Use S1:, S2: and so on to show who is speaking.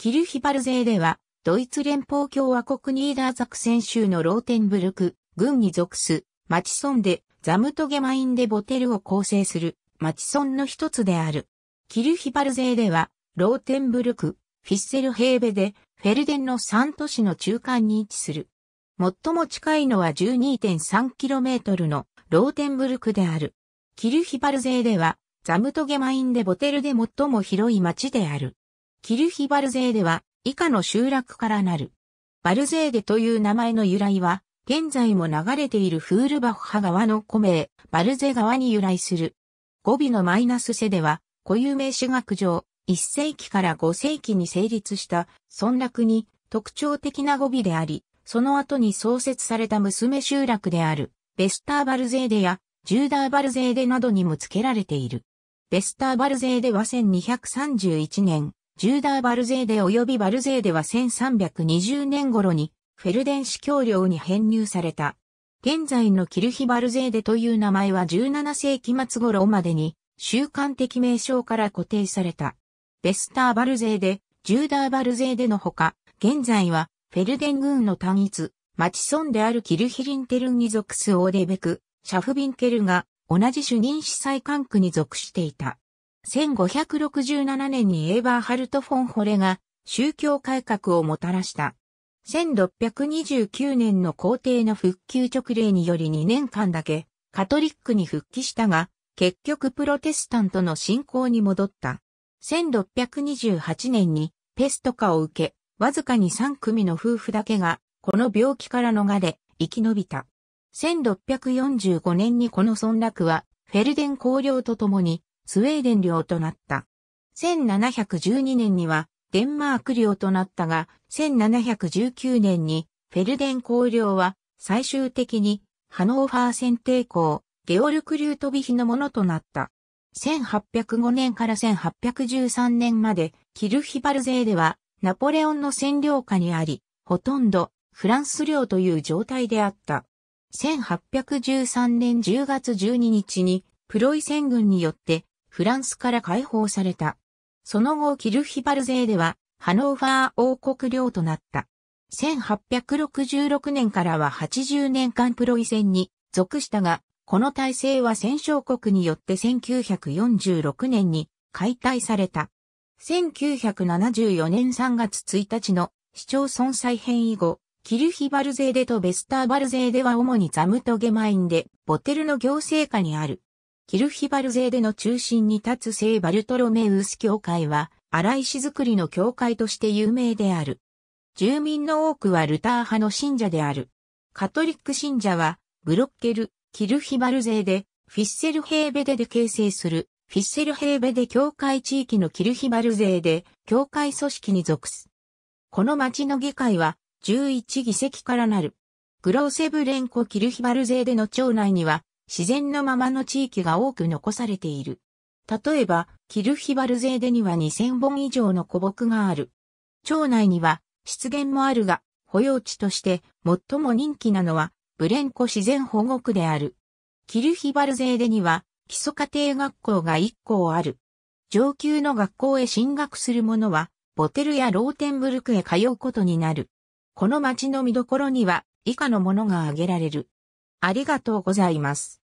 S1: キルヒバル勢では、ドイツ連邦共和国ニーダーザクセン州のローテンブルク、軍に属す、マチソンで、ザムトゲマインでボテルを構成する、マチソンの一つである。キルヒバル勢では、ローテンブルク、フィッセルヘーベで、フェルデンの3都市の中間に位置する。最も近いのは 12.3km のローテンブルクである。キルヒバル勢では、ザムトゲマインでボテルで最も広い町である。キルヒバルゼーデは以下の集落からなる。バルゼーデという名前の由来は、現在も流れているフールバッハ川の湖名、バルゼ川に由来する。語尾のマイナスセでは、固有名詞学上、1世紀から5世紀に成立した村落に特徴的な語尾であり、その後に創設された娘集落である、ベスターバルゼーデや、ジューダーバルゼーデなどにも付けられている。ベスターバルゼーデは1231年、ジューダー・バルゼーデ及びバルゼーデは1320年頃にフェルデン市教領に編入された。現在のキルヒバルゼーデという名前は17世紀末頃までに習慣的名称から固定された。ベスター・バルゼーデ、ジューダー・バルゼーデのほか、現在はフェルデン軍の単一、町村であるキルヒリンテルンに属すオーデベク、シャフビンケルが同じ主任司祭管区に属していた。1567年にエーバーハルト・フォン・ホレが宗教改革をもたらした。1629年の皇帝の復旧直令により2年間だけカトリックに復帰したが、結局プロテスタントの信仰に戻った。1628年にペスト化を受け、わずかに3組の夫婦だけがこの病気から逃れ、生き延びた。1645年にこの村落はフェルデン公領と共にスウェーデン領となった。1712年にはデンマーク領となったが、1719年にフェルデン公領は最終的にハノーファー選定公、ゲオルク・リュートビヒのものとなった。1805年から1813年までキルヒバル勢ではナポレオンの占領下にあり、ほとんどフランス領という状態であった。1813年10月12日にプロイセン軍によってフランスから解放された。その後キルヒバルゼーではハノーファー王国領となった。1866年からは80年間プロイセンに属したが、この体制は戦勝国によって1946年に解体された。1974年3月1日の市町村再編以後、キルヒバルゼーとベスターバルゼーは主にザムトゲマインで、ボテルの行政下にある。キルヒバル勢での中心に立つ聖バルトロメウス教会は、荒石造りの教会として有名である。住民の多くはルター派の信者である。カトリック信者は、ブロッケル、キルヒバル勢で、フィッセルヘーベデで形成する、フィッセルヘーベデ教会地域のキルヒバル勢で、教会組織に属す。この町の議会は、11議席からなる。グローセブレンコ・キルヒバル勢での町内には、自然のままの地域が多く残されている。例えば、キルヒバルゼーデには2000本以上の古木がある。町内には湿原もあるが、保養地として最も人気なのはブレンコ自然保護区である。キルヒバルゼーデには基礎家庭学校が1校ある。上級の学校へ進学する者は、ボテルやローテンブルクへ通うことになる。この町の見どころには以下のものが挙げられる。ありがとうございます。